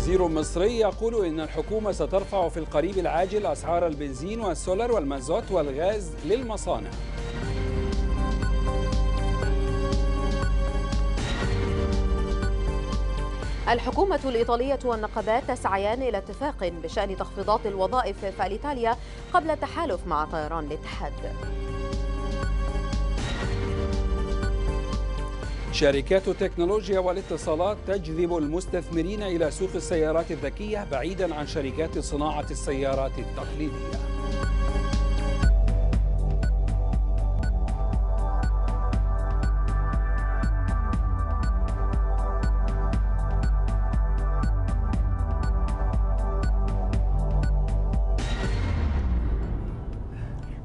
وزير مصري يقول إن الحكومة سترفع في القريب العاجل أسعار البنزين والسولر والمازوت والغاز للمصانع الحكومة الإيطالية والنقابات تسعيان إلى اتفاق بشأن تخفيضات الوظائف في إيطاليا قبل التحالف مع طيران الاتحاد شركات التكنولوجيا والاتصالات تجذب المستثمرين إلى سوق السيارات الذكية بعيدا عن شركات صناعة السيارات التقليدية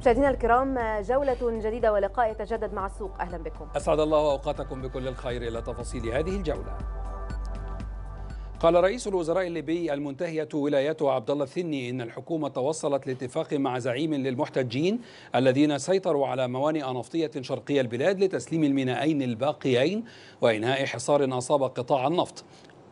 مشاهدينا الكرام جولة جديدة ولقاء يتجدد مع السوق أهلا بكم أسعد الله أوقاتكم بكل الخير إلى تفاصيل هذه الجولة قال رئيس الوزراء الليبي المنتهية ولايته عبد الله الثني إن الحكومة توصلت لاتفاق مع زعيم للمحتجين الذين سيطروا على موانئ نفطية شرقي البلاد لتسليم المينائين الباقيين وإنهاء حصار أصاب قطاع النفط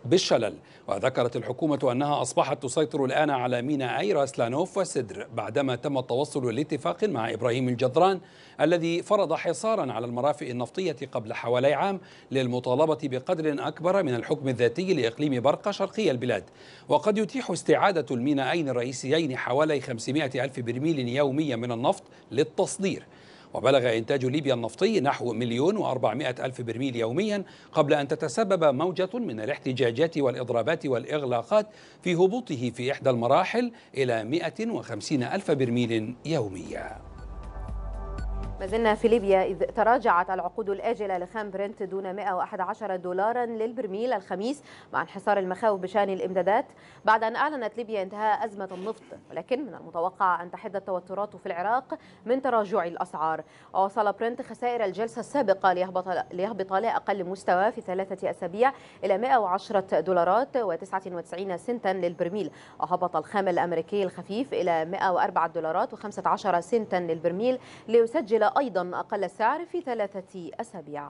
بالشلل وذكرت الحكومة أنها أصبحت تسيطر الآن على ميناء راسلانوف وسدر بعدما تم التوصل لاتفاق مع إبراهيم الجدران الذي فرض حصارا على المرافئ النفطية قبل حوالي عام للمطالبة بقدر أكبر من الحكم الذاتي لإقليم برقة شرقي البلاد وقد يتيح استعادة الميناءين الرئيسيين حوالي 500 ألف برميل يوميا من النفط للتصدير وبلغ إنتاج ليبيا النفطي نحو مليون وأربعمائة ألف برميل يوميا قبل أن تتسبب موجة من الاحتجاجات والإضرابات والإغلاقات في هبوطه في إحدى المراحل إلى مائة وخمسين ألف برميل يوميا ما زلنا في ليبيا إذ تراجعت العقود الآجلة لخام برنت دون 111 دولارا للبرميل الخميس مع انحصار المخاوف بشأن الإمدادات بعد أن أعلنت ليبيا انتهاء أزمة النفط ولكن من المتوقع أن تحد التوترات في العراق من تراجع الأسعار ووصل برنت خسائر الجلسة السابقة ليهبط, ليهبط لأقل مستوى في ثلاثة أسابيع إلى 110 دولارات و99 سنتا للبرميل وهبط الخام الأمريكي الخفيف إلى 104 دولارات و15 سنتا للبرميل ليسجل أيضا أقل سعر في ثلاثة أسابيع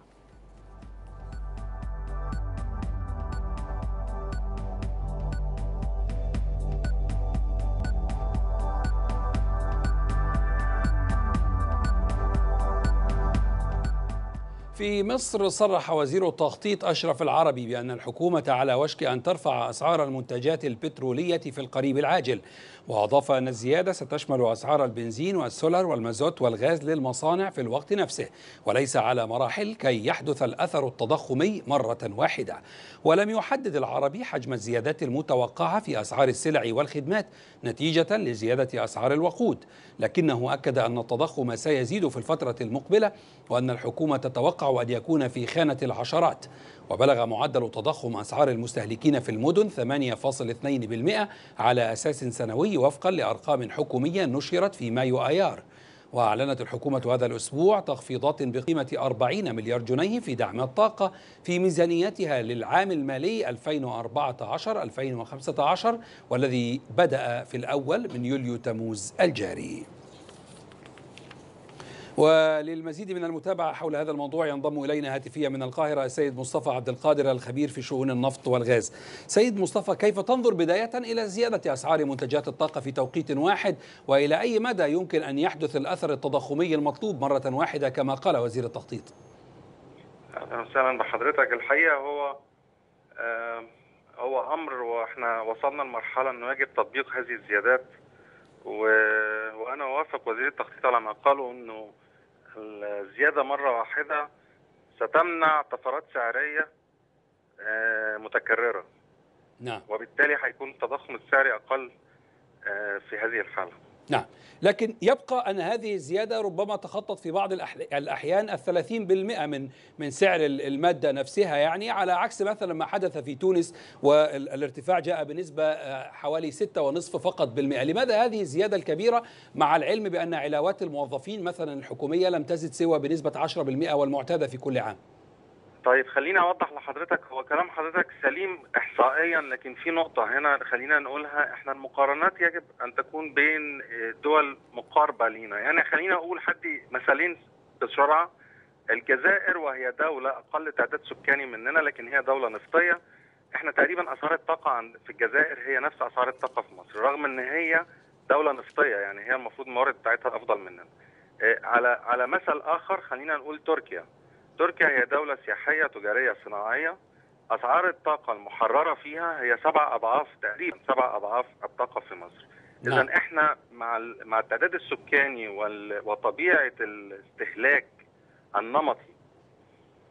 في مصر صرح وزير التخطيط أشرف العربي بأن الحكومة على وشك أن ترفع أسعار المنتجات البترولية في القريب العاجل وأضاف أن الزيادة ستشمل أسعار البنزين والسولر والمازوت والغاز للمصانع في الوقت نفسه وليس على مراحل كي يحدث الأثر التضخمي مرة واحدة ولم يحدد العربي حجم الزيادات المتوقعة في أسعار السلع والخدمات نتيجة لزيادة أسعار الوقود لكنه أكد أن التضخم سيزيد في الفترة المقبلة وأن الحكومة تتوقع أن يكون في خانة العشرات وبلغ معدل تضخم أسعار المستهلكين في المدن 8.2% على أساس سنوي وفقا لأرقام حكومية نشرت في مايو أيار وأعلنت الحكومة هذا الأسبوع تخفيضات بقيمة 40 مليار جنيه في دعم الطاقة في ميزانيتها للعام المالي 2014-2015 والذي بدأ في الأول من يوليو تموز الجاري وللمزيد من المتابعة حول هذا الموضوع ينضم إلينا هاتفيا من القاهرة السيد مصطفى عبد القادر الخبير في شؤون النفط والغاز سيد مصطفى كيف تنظر بداية إلى زيادة أسعار منتجات الطاقة في توقيت واحد وإلى أي مدى يمكن أن يحدث الأثر التضخمي المطلوب مرة واحدة كما قال وزير التخطيط أهلا وسهلا بحضرتك الحقيقة هو آه، هو أمر وإحنا وصلنا لمرحلة أنه يجب تطبيق هذه الزيادات و... وانا اوافق وزير التخطيط على ما قاله انه الزياده مره واحده ستمنع طفرات سعريه آه، متكرره نعم وبالتالي هيكون التضخم السعري اقل آه، في هذه الحاله نعم لكن يبقى أن هذه الزيادة ربما تخطط في بعض الأحيان الثلاثين بالمئة من من سعر المادة نفسها يعني على عكس مثلا ما حدث في تونس والارتفاع جاء بنسبة آه، حوالي ستة ونصف فقط بالمئة لماذا هذه الزيادة الكبيرة مع العلم بأن علاوات الموظفين مثلا الحكومية لم تزد سوى بنسبة 10% والمعتادة في كل عام طيب خليني اوضح لحضرتك هو كلام حضرتك سليم احصائيا لكن في نقطه هنا خلينا نقولها احنا المقارنات يجب ان تكون بين آه، دول مقاربه لينا يعني خلينا اقول حد مثالين بسرعه الجزائر وهي دوله اقل تعداد سكاني مننا لكن هي دوله نفطيه احنا تقريبا اسعار الطاقه في الجزائر هي نفس اسعار الطاقه في مصر رغم ان هي دوله نفطيه يعني هي المفروض الموارد بتاعتها افضل مننا آه، على على مثل اخر خلينا نقول تركيا تركيا هي دولة سياحية تجارية صناعية أسعار الطاقة المحررة فيها هي سبع أضعاف تقريبا سبع أضعاف الطاقة في مصر نعم. إذا إحنا مع مع التعداد السكاني وطبيعة الاستهلاك النمطي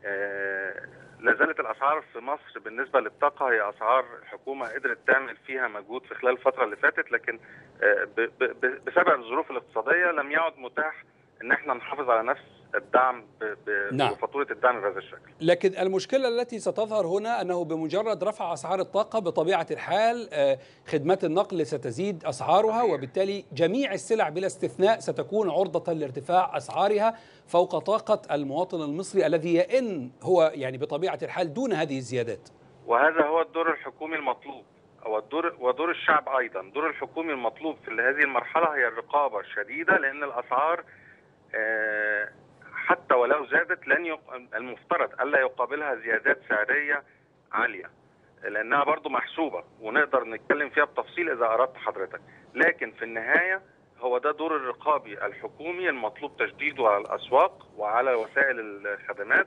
آه، لازالت الاسعار في مصر بالنسبه للطاقه هي اسعار الحكومه قدرت تعمل فيها مجهود في خلال الفتره اللي فاتت لكن آه، بسبب الظروف الاقتصاديه لم يعد متاح ان احنا نحافظ على نفس الدعم نعم. وفاتوره الدعم بهذا الشكل. لكن المشكله التي ستظهر هنا انه بمجرد رفع اسعار الطاقه بطبيعه الحال آه، خدمات النقل ستزيد اسعارها وبالتالي جميع السلع بلا استثناء ستكون عرضه لارتفاع اسعارها فوق طاقه المواطن المصري الذي يئن هو يعني بطبيعه الحال دون هذه الزيادات. وهذا هو الدور الحكومي المطلوب. الدور ودور الشعب ايضا دور الحكومي المطلوب في هذه المرحله هي الرقابه الشديده لان الاسعار آه، حتى ولو زادت لن يق... المفترض الا يقابلها زيادات سعريه عاليه لانها برضو محسوبه ونقدر نتكلم فيها بتفصيل اذا اردت حضرتك لكن في النهايه هو ده دور الرقابي الحكومي المطلوب تجديده على الاسواق وعلى وسائل الخدمات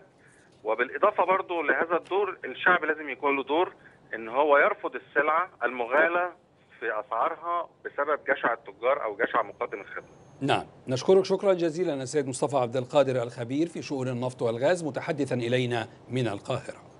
وبالاضافه برضو لهذا الدور الشعب لازم يكون له دور ان هو يرفض السلعه المغاله في اسعارها بسبب جشع التجار او جشع مقدم الخدمه نعم نشكرك شكرا جزيلا السيد مصطفى عبد القادر الخبير في شؤون النفط والغاز متحدثا إلينا من القاهرة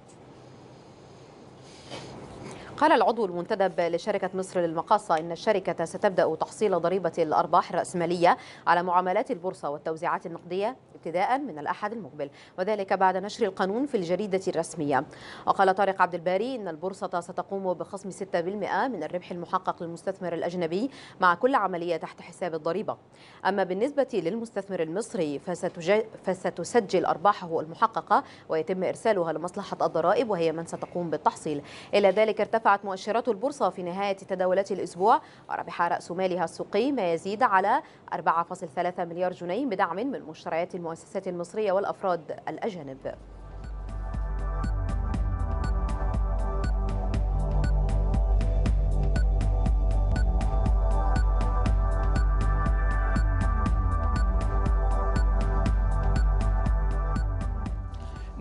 قال العضو المنتدب لشركة مصر للمقاصة إن الشركة ستبدأ تحصيل ضريبة الأرباح الرأسمالية على معاملات البورصة والتوزيعات النقدية ابتداء من الأحد المقبل وذلك بعد نشر القانون في الجريدة الرسمية وقال طارق عبد الباري إن البورصة ستقوم بخصم 6% من الربح المحقق للمستثمر الأجنبي مع كل عملية تحت حساب الضريبة أما بالنسبة للمستثمر المصري فستسجل أرباحه المحققة ويتم إرسالها لمصلحة الضرائب وهي من ستقوم بالتحصيل إلى ذلك ارتفع ارتفعت مؤشرات البورصة في نهاية تداولات الأسبوع وربح رأس مالها السوقي ما يزيد على 4.3 مليار جنيه بدعم من مشتريات المؤسسات المصرية والأفراد الأجانب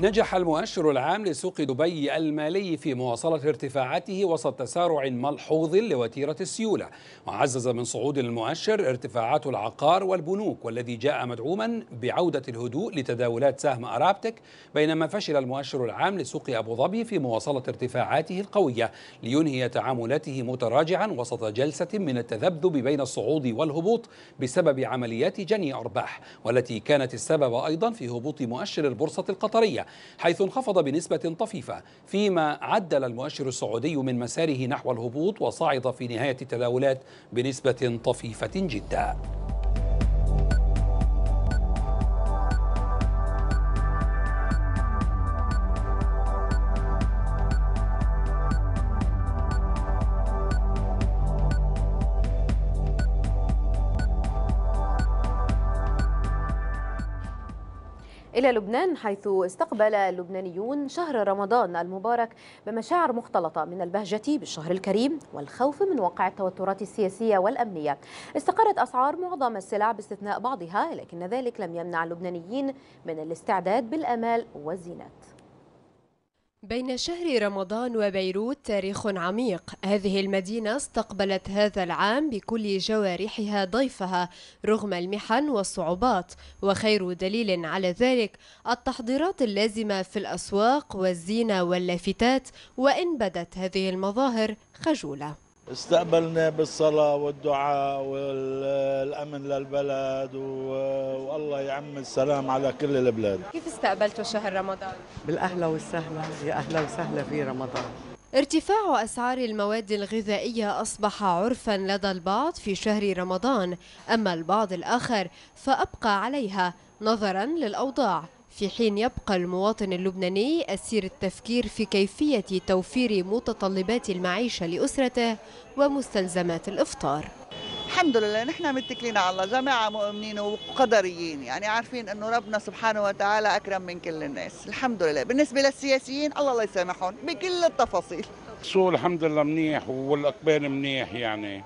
نجح المؤشر العام لسوق دبي المالي في مواصلة ارتفاعاته وسط تسارع ملحوظ لوتيرة السيولة وعزز من صعود المؤشر ارتفاعات العقار والبنوك والذي جاء مدعوما بعودة الهدوء لتداولات سهم أرابتك بينما فشل المؤشر العام لسوق أبو ظبي في مواصلة ارتفاعاته القوية لينهي تعاملاته متراجعا وسط جلسة من التذبذب بين الصعود والهبوط بسبب عمليات جني أرباح والتي كانت السبب أيضا في هبوط مؤشر البورصة القطرية حيث انخفض بنسبة طفيفة فيما عدل المؤشر السعودي من مساره نحو الهبوط وصعد في نهاية التداولات بنسبة طفيفة جدا إلى لبنان حيث استقبل اللبنانيون شهر رمضان المبارك بمشاعر مختلطة من البهجة بالشهر الكريم والخوف من وقع التوترات السياسية والأمنية استقرت أسعار معظم السلع باستثناء بعضها لكن ذلك لم يمنع اللبنانيين من الاستعداد بالأمال والزينات بين شهر رمضان وبيروت تاريخ عميق هذه المدينة استقبلت هذا العام بكل جوارحها ضيفها رغم المحن والصعوبات وخير دليل على ذلك التحضيرات اللازمة في الأسواق والزينة واللافتات وإن بدت هذه المظاهر خجولة استقبلنا بالصلاة والدعاء والأمن للبلد والله يعم السلام على كل البلاد كيف استقبلتوا شهر رمضان؟ بالأهلا والسهلة يا أهلا وسهلا في رمضان ارتفاع أسعار المواد الغذائية أصبح عرفا لدى البعض في شهر رمضان أما البعض الآخر فأبقى عليها نظرا للأوضاع في حين يبقى المواطن اللبناني أسير التفكير في كيفية توفير متطلبات المعيشة لأسرته ومستلزمات الإفطار الحمد لله نحن متكلين على الله جماعة مؤمنين وقدريين يعني عارفين أنه ربنا سبحانه وتعالى أكرم من كل الناس الحمد لله بالنسبة للسياسيين الله الله يسامحهم بكل التفاصيل شو الحمد لله منيح والأقبال منيح يعني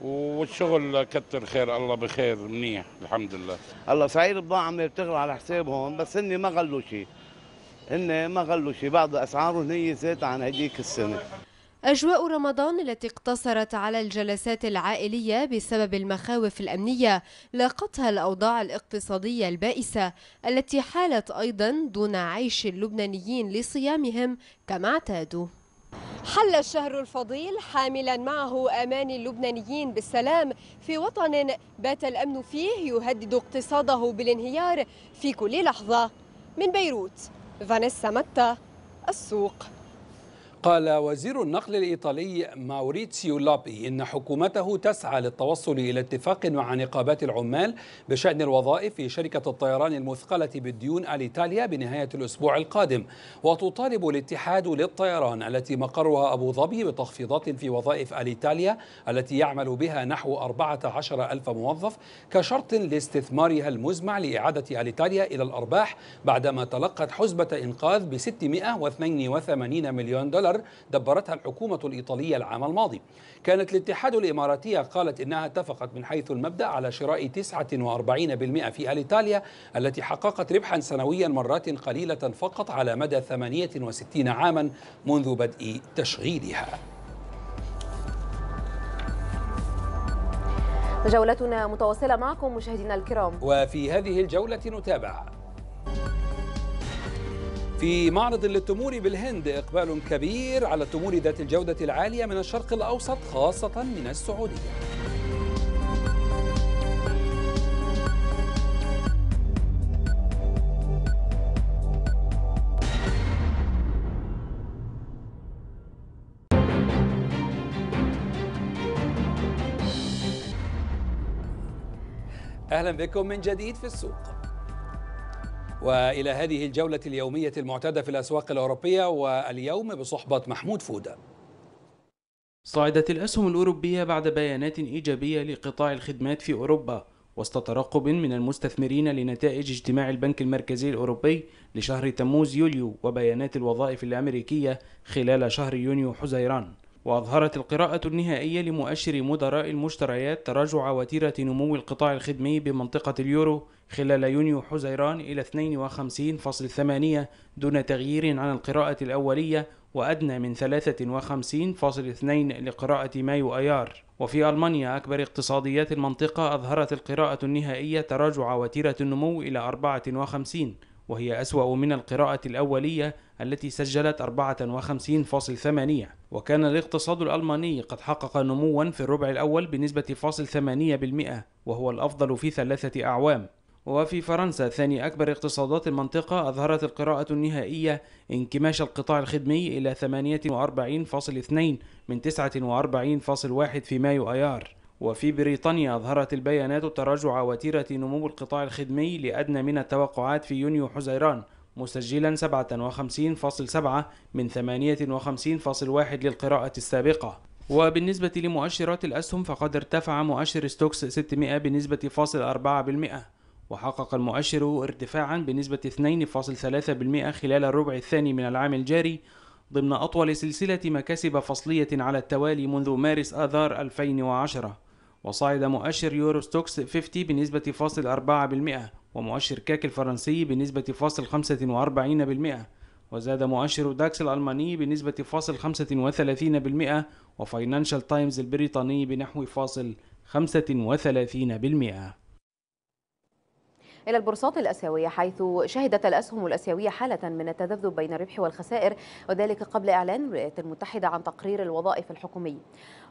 والشغل كتر خير الله بخير منيح الحمد لله الله سعيد بضاعة عم يرتغل على حسابهم بس هن ما غلوا شيء هن ما غلوا شيء بعض اسعارهم هي زادت عن هديك السنه أجواء رمضان التي اقتصرت على الجلسات العائلية بسبب المخاوف الأمنية لاقتها الأوضاع الاقتصادية البائسة التي حالت أيضا دون عيش اللبنانيين لصيامهم كما اعتادوا حل الشهر الفضيل حاملا معه امان اللبنانيين بالسلام في وطن بات الامن فيه يهدد اقتصاده بالانهيار في كل لحظه من بيروت فانيسا متى السوق قال وزير النقل الإيطالي ماوريتسيو لابي إن حكومته تسعى للتوصل إلى اتفاق مع نقابات العمال بشأن الوظائف في شركة الطيران المثقلة بالديون أليتاليا بنهاية الأسبوع القادم وتطالب الاتحاد للطيران التي مقرها أبو ظبي بتخفيضات في وظائف الإيطاليا التي يعمل بها نحو 14 ألف موظف كشرط لاستثمارها المزمع لإعادة الإيطاليا إلى الأرباح بعدما تلقت حزبة إنقاذ ب 682 مليون دولار الدولار دبرتها الحكومة الإيطالية العام الماضي كانت الاتحاد الإماراتية قالت إنها اتفقت من حيث المبدأ على شراء 49% في الإيطاليا التي حققت ربحا سنويا مرات قليلة فقط على مدى 68 عاما منذ بدء تشغيلها جولتنا متواصلة معكم مشاهدينا الكرام وفي هذه الجولة نتابع في معرض للتمور بالهند إقبال كبير على التمور ذات الجودة العالية من الشرق الأوسط خاصة من السعودية اهلا بكم من جديد في السوق والى هذه الجوله اليوميه المعتاده في الاسواق الاوروبيه واليوم بصحبه محمود فوده. صعدت الاسهم الاوروبيه بعد بيانات ايجابيه لقطاع الخدمات في اوروبا وسط ترقب من المستثمرين لنتائج اجتماع البنك المركزي الأوروبي لشهر تموز يوليو وبيانات الوظائف الأمريكية خلال شهر يونيو حزيران وأظهرت القراءة النهائية لمؤشر مدراء المشتريات تراجع وتيرة نمو القطاع الخدمي بمنطقة اليورو خلال يونيو حزيران إلى 52.8 دون تغيير عن القراءة الأولية وأدنى من 53.2 لقراءة مايو أيار وفي ألمانيا أكبر اقتصاديات المنطقة أظهرت القراءة النهائية تراجع وتيرة النمو إلى 54 وهي أسوأ من القراءة الأولية التي سجلت 54.8 وكان الاقتصاد الألماني قد حقق نموا في الربع الأول بنسبة 0.8% وهو الأفضل في ثلاثة أعوام وفي فرنسا ثاني أكبر اقتصادات المنطقة أظهرت القراءة النهائية انكماش القطاع الخدمي إلى 48.2 من 49.1 في مايو أيار وفي بريطانيا أظهرت البيانات تراجع وتيرة نمو القطاع الخدمي لأدنى من التوقعات في يونيو حزيران مسجلا 57.7 من 58.1 للقراءة السابقة وبالنسبة لمؤشرات الأسهم فقد ارتفع مؤشر ستوكس 600 بنسبة فاصل 4% وحقق المؤشر ارتفاعا بنسبة 2.3% خلال الربع الثاني من العام الجاري ضمن أطول سلسلة مكاسب فصلية على التوالي منذ مارس آذار 2010 وصعد مؤشر يورو ستوكس 50 بنسبة فاصل أربعة بالمئة ومؤشر كاك الفرنسي بنسبة فاصل خمسة وأربعين بالمئة وزاد مؤشر داكس الألماني بنسبة فاصل خمسة وثلاثين بالمئة وفاينانشال تايمز البريطاني بنحو فاصل خمسة وثلاثين بالمئة إلى البورصات الأسيوية حيث شهدت الأسهم الأسيوية حالة من التذبذب بين الربح والخسائر وذلك قبل إعلان الولايات المتحدة عن تقرير الوظائف الحكومي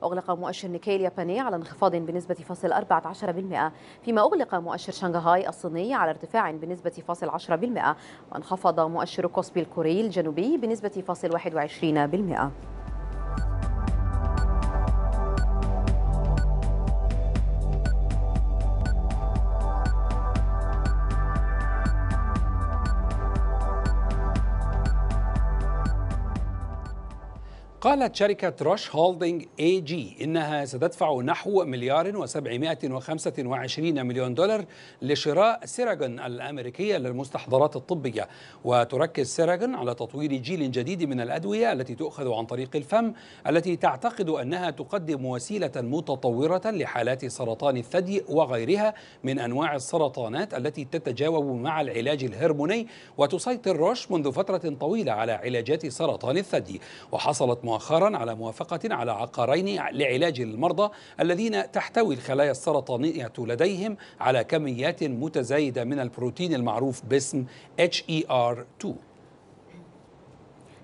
أغلق مؤشر نيكي الياباني على انخفاض بنسبة فاصل 14% فيما أغلق مؤشر شنغهاي الصيني على ارتفاع بنسبة فاصل 10% وانخفض مؤشر كوسبي الكوري الجنوبي بنسبة فاصل 21% قالت شركة روش هولدنج اي جي انها ستدفع نحو مليار و725 مليون دولار لشراء سيراجون الامريكية للمستحضرات الطبية وتركز سيراجون على تطوير جيل جديد من الادوية التي تؤخذ عن طريق الفم التي تعتقد انها تقدم وسيلة متطورة لحالات سرطان الثدي وغيرها من انواع السرطانات التي تتجاوب مع العلاج الهرموني وتسيطر روش منذ فترة طويلة على علاجات سرطان الثدي وحصلت مؤخرا على موافقة على عقارين لعلاج المرضى الذين تحتوي الخلايا السرطانية لديهم على كميات متزايدة من البروتين المعروف باسم HER2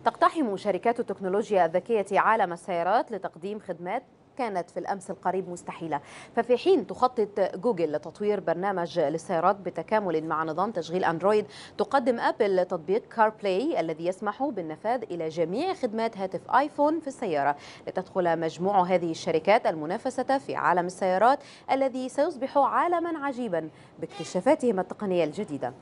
تقتحم شركات التكنولوجيا الذكية عالم السيارات لتقديم خدمات كانت في الأمس القريب مستحيلة ففي حين تخطط جوجل لتطوير برنامج للسيارات بتكامل مع نظام تشغيل أندرويد تقدم أبل تطبيق كار بلاي الذي يسمح بالنفاذ إلى جميع خدمات هاتف آيفون في السيارة لتدخل مجموع هذه الشركات المنافسة في عالم السيارات الذي سيصبح عالما عجيبا باكتشافاتهم التقنية الجديدة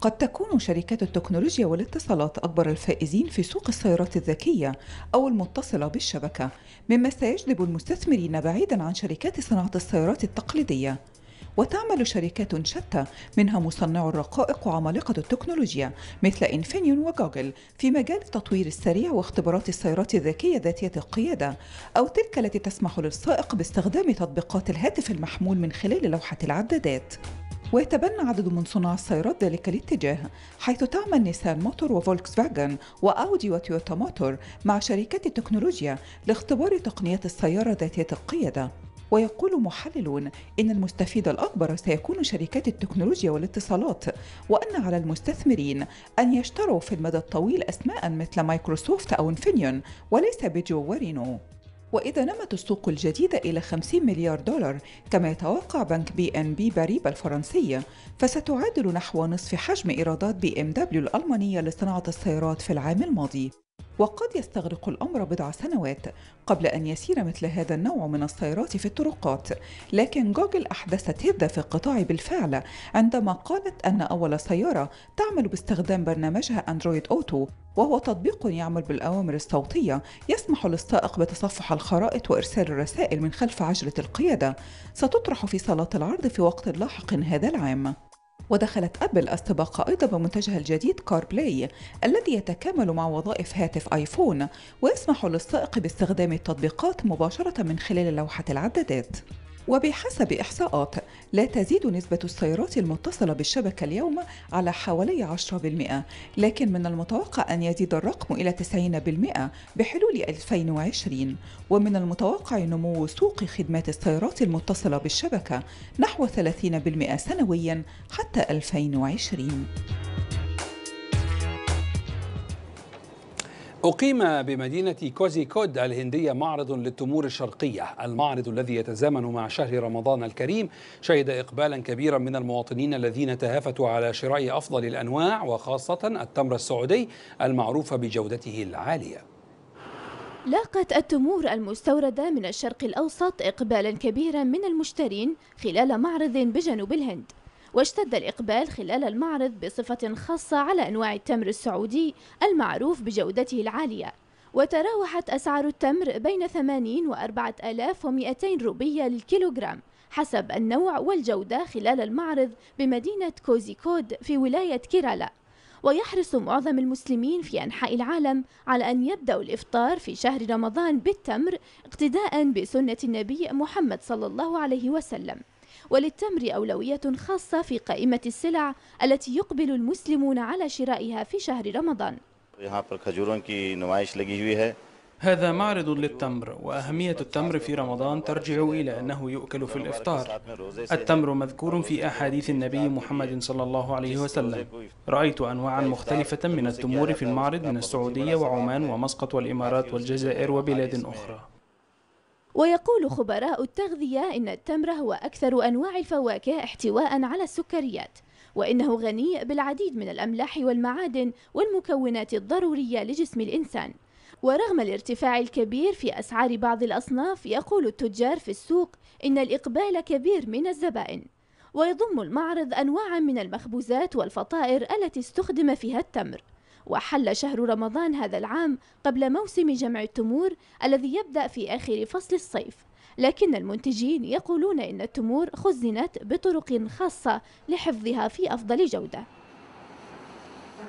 قد تكون شركات التكنولوجيا والاتصالات أكبر الفائزين في سوق السيارات الذكية أو المتصلة بالشبكة مما سيجذب المستثمرين بعيدا عن شركات صناعة السيارات التقليدية وتعمل شركات شتى منها مصنعو الرقائق وعمالقة التكنولوجيا مثل إنفينيون وجوجل في مجال التطوير السريع واختبارات السيارات الذكية ذاتية القيادة أو تلك التي تسمح للسائق باستخدام تطبيقات الهاتف المحمول من خلال لوحة العدادات ويتبنى عدد من صناع السيارات ذلك الاتجاه حيث تعمل نيسان موتور وفولكس فاجن وأودي وتويوتا موتور مع شركات التكنولوجيا لاختبار تقنيات السيارة ذاتية القيادة ويقول محللون ان المستفيد الاكبر سيكون شركات التكنولوجيا والاتصالات وان على المستثمرين ان يشتروا في المدى الطويل اسماء مثل مايكروسوفت او انفينيون وليس بيجو ورينو وإذا نمت السوق الجديدة إلى 50 مليار دولار كما يتوقع بنك بي إن بي باريبا الفرنسية فستعادل نحو نصف حجم إيرادات بي إم دبليو الألمانية لصناعة السيارات في العام الماضي وقد يستغرق الأمر بضع سنوات قبل أن يسير مثل هذا النوع من السيارات في الطرقات لكن جوجل أحدثت هبة في القطاع بالفعل عندما قالت أن أول سيارة تعمل باستخدام برنامجها أندرويد أوتو وهو تطبيق يعمل بالأوامر الصوتية يسمح للسائق بتصفح الخرائط وإرسال الرسائل من خلف عجلة القيادة ستطرح في صالات العرض في وقت لاحق هذا العام ودخلت أبل السباق أيضا بمنتجها الجديد كار بلاي الذي يتكامل مع وظائف هاتف آيفون ويسمح للسائق باستخدام التطبيقات مباشرة من خلال لوحة العدادات وبحسب إحصاءات لا تزيد نسبة السيارات المتصلة بالشبكة اليوم على حوالي 10% لكن من المتوقع أن يزيد الرقم إلى 90% بحلول 2020 ومن المتوقع نمو سوق خدمات السيارات المتصلة بالشبكة نحو 30% سنويا حتى 2020 أقيم بمدينة كوزيكود الهندية معرض للتمور الشرقية المعرض الذي يتزامن مع شهر رمضان الكريم شهد إقبالا كبيرا من المواطنين الذين تهافتوا على شراء أفضل الأنواع وخاصة التمر السعودي المعروف بجودته العالية لاقت التمور المستوردة من الشرق الأوسط إقبالا كبيرا من المشترين خلال معرض بجنوب الهند واشتد الإقبال خلال المعرض بصفة خاصة على أنواع التمر السعودي المعروف بجودته العالية وتراوحت أسعار التمر بين 80 و 4200 روبية للكيلوغرام حسب النوع والجودة خلال المعرض بمدينة كوزيكود في ولاية كيرالا ويحرص معظم المسلمين في أنحاء العالم على أن يبدأوا الإفطار في شهر رمضان بالتمر اقتداء بسنة النبي محمد صلى الله عليه وسلم وللتمر أولوية خاصة في قائمة السلع التي يقبل المسلمون على شرائها في شهر رمضان هذا معرض للتمر وأهمية التمر في رمضان ترجع إلى أنه يؤكل في الإفطار التمر مذكور في أحاديث النبي محمد صلى الله عليه وسلم رأيت أنواعا مختلفة من التمور في المعرض من السعودية وعمان ومسقط والإمارات والجزائر وبلاد أخرى ويقول خبراء التغذية إن التمر هو أكثر أنواع الفواكه احتواء على السكريات وإنه غني بالعديد من الأملاح والمعادن والمكونات الضرورية لجسم الإنسان ورغم الارتفاع الكبير في أسعار بعض الأصناف يقول التجار في السوق إن الإقبال كبير من الزبائن ويضم المعرض أنواعا من المخبوزات والفطائر التي استخدم فيها التمر وحل شهر رمضان هذا العام قبل موسم جمع التمور الذي يبدأ في آخر فصل الصيف لكن المنتجين يقولون إن التمور خزنت بطرق خاصة لحفظها في أفضل جودة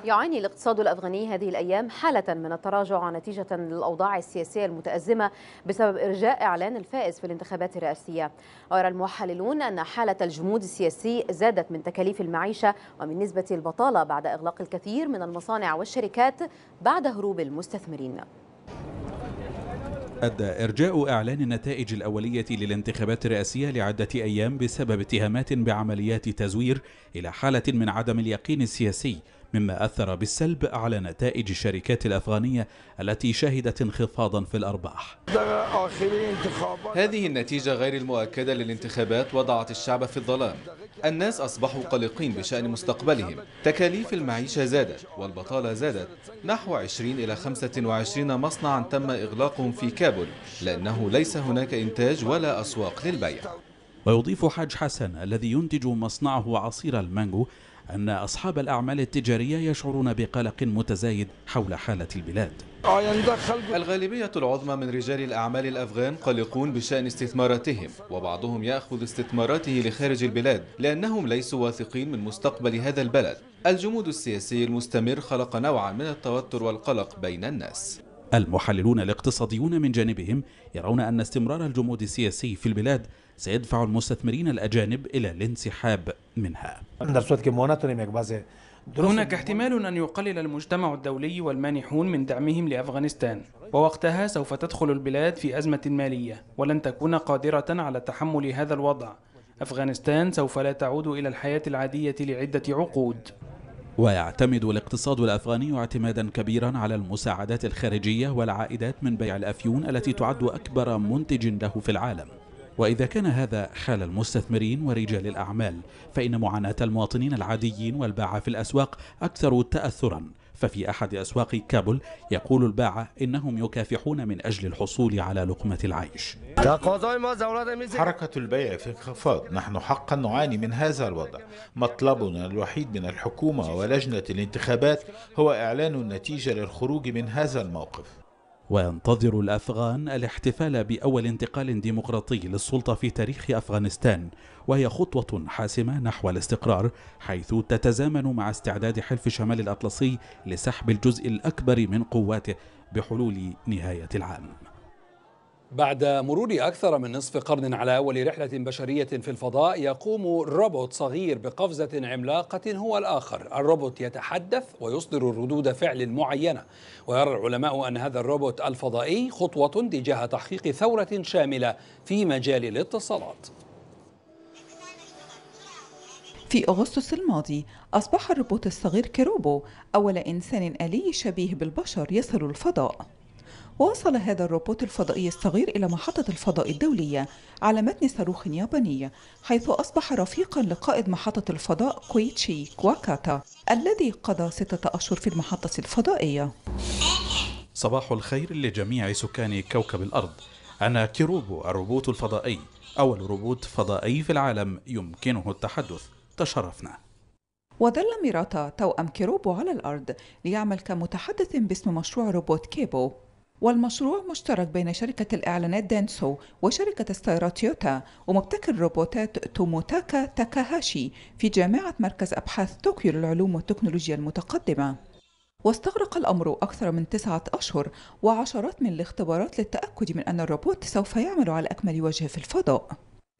يعاني الاقتصاد الأفغاني هذه الأيام حالة من التراجع نتيجة للأوضاع السياسية المتأزمة بسبب إرجاء إعلان الفائز في الانتخابات الرئاسية ويرى المحللون أن حالة الجمود السياسي زادت من تكاليف المعيشة ومن نسبة البطالة بعد إغلاق الكثير من المصانع والشركات بعد هروب المستثمرين أدى إرجاء إعلان النتائج الأولية للانتخابات الرئاسية لعدة أيام بسبب اتهامات بعمليات تزوير إلى حالة من عدم اليقين السياسي مما أثر بالسلب على نتائج الشركات الأفغانية التي شهدت انخفاضا في الأرباح هذه النتيجة غير المؤكدة للانتخابات وضعت الشعب في الظلام الناس أصبحوا قلقين بشأن مستقبلهم تكاليف المعيشة زادت والبطالة زادت نحو 20 إلى 25 مصنعا تم إغلاقهم في كابول لأنه ليس هناك إنتاج ولا أسواق للبيع ويضيف حاج حسن الذي ينتج مصنعه عصير المانجو أن أصحاب الأعمال التجارية يشعرون بقلق متزايد حول حالة البلاد الغالبية العظمى من رجال الأعمال الأفغان قلقون بشأن استثماراتهم وبعضهم يأخذ استثماراته لخارج البلاد لأنهم ليسوا واثقين من مستقبل هذا البلد الجمود السياسي المستمر خلق نوعا من التوتر والقلق بين الناس المحللون الاقتصاديون من جانبهم يرون أن استمرار الجمود السياسي في البلاد سيدفع المستثمرين الأجانب إلى الانسحاب منها e هناك احتمال أن يقلل المجتمع الدولي والمانحون من دعمهم لأفغانستان ووقتها سوف تدخل البلاد في أزمة مالية ولن تكون قادرة على تحمل هذا الوضع أفغانستان سوف لا تعود إلى الحياة العادية لعدة عقود ويعتمد الاقتصاد الافغاني اعتمادا كبيرا على المساعدات الخارجيه والعائدات من بيع الافيون التي تعد اكبر منتج له في العالم وإذا كان هذا حال المستثمرين ورجال الأعمال فإن معاناة المواطنين العاديين والباعة في الأسواق أكثر تأثرا ففي أحد أسواق كابول يقول الباعة إنهم يكافحون من أجل الحصول على لقمة العيش حركة البيع في انخفاض نحن حقا نعاني من هذا الوضع مطلبنا الوحيد من الحكومة ولجنة الانتخابات هو إعلان النتيجة للخروج من هذا الموقف وينتظر الأفغان الاحتفال بأول انتقال ديمقراطي للسلطة في تاريخ أفغانستان وهي خطوة حاسمة نحو الاستقرار حيث تتزامن مع استعداد حلف شمال الأطلسي لسحب الجزء الأكبر من قواته بحلول نهاية العام بعد مرور أكثر من نصف قرن على أول رحلة بشرية في الفضاء يقوم روبوت صغير بقفزة عملاقة هو الآخر الروبوت يتحدث ويصدر ردود فعل معينة ويرى العلماء أن هذا الروبوت الفضائي خطوة تجاه تحقيق ثورة شاملة في مجال الاتصالات في أغسطس الماضي أصبح الروبوت الصغير كروبو أول إنسان آلي شبيه بالبشر يصل الفضاء وصل هذا الروبوت الفضائي الصغير إلى محطة الفضاء الدولية على متن صاروخ ياباني حيث أصبح رفيقا لقائد محطة الفضاء كويتشي كواكاتا الذي قضى ستة أشهر في المحطة الفضائية صباح الخير لجميع سكان كوكب الأرض أنا كيروبو الروبوت الفضائي أول روبوت فضائي في العالم يمكنه التحدث تشرفنا وظل ميراتا توأم كيروبو على الأرض ليعمل كمتحدث باسم مشروع روبوت كيبو والمشروع مشترك بين شركة الإعلانات دانسو وشركة ستايرات تويوتا ومبتكر الروبوتات توموتاكا تاكاهاشي في جامعة مركز أبحاث طوكيو للعلوم والتكنولوجيا المتقدمة واستغرق الأمر أكثر من تسعة أشهر وعشرات من الاختبارات للتأكد من أن الروبوت سوف يعمل على أكمل وجه في الفضاء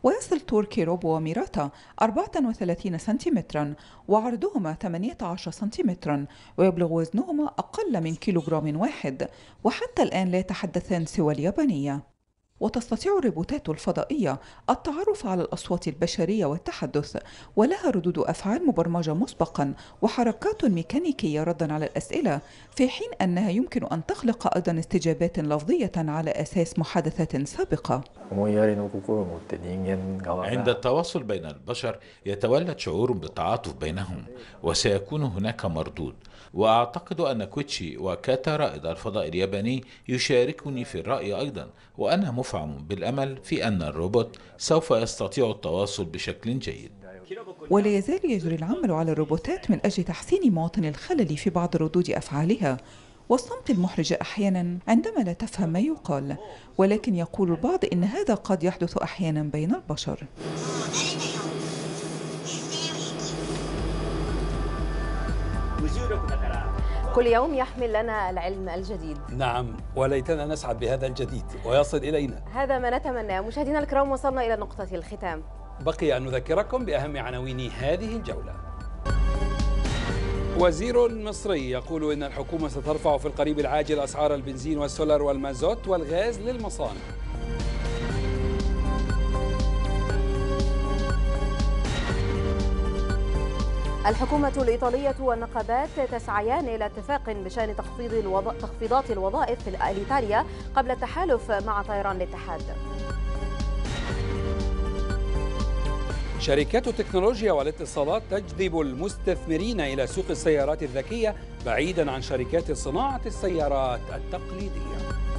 ويصل تركي روبو وميراتا 34 سنتيمترا وعرضهما 18 سنتيمترا ويبلغ وزنهما أقل من كيلوغرام واحد وحتى الآن لا يتحدثان سوى اليابانية وتستطيع الروبوتات الفضائية التعرف على الأصوات البشرية والتحدث ولها ردود أفعال مبرمجة مسبقا وحركات ميكانيكية ردا على الأسئلة في حين أنها يمكن أن تخلق أيضا استجابات لفظية على أساس محادثات سابقة عند التواصل بين البشر يتولد شعور بالتعاطف بينهم وسيكون هناك مردود وأعتقد أن كوتشي وكاتا رائد الفضاء الياباني يشاركني في الرأي أيضا وأنا مفرد بالأمل في أن الروبوت سوف يستطيع التواصل بشكل جيد ولا يزال يجري العمل على الروبوتات من أجل تحسين مواطن الخلل في بعض ردود أفعالها والصمت المحرج أحيانا عندما لا تفهم ما يقال ولكن يقول البعض إن هذا قد يحدث أحيانا بين البشر كل يوم يحمل لنا العلم الجديد نعم وليتنا نسعد بهذا الجديد ويصل إلينا هذا ما نتمناه مشاهدينا الكرام وصلنا إلى نقطة الختام بقي أن نذكركم بأهم عناوين هذه الجولة وزير مصري يقول إن الحكومة سترفع في القريب العاجل أسعار البنزين والسولر والمازوت والغاز للمصانع الحكومة الإيطالية والنقابات تسعيان إلى اتفاق بشأن تخفيض الوض... تخفيضات الوظائف في إيطاليا قبل التحالف مع طيران الاتحاد شركات التكنولوجيا والاتصالات تجذب المستثمرين إلى سوق السيارات الذكية بعيدا عن شركات صناعة السيارات التقليدية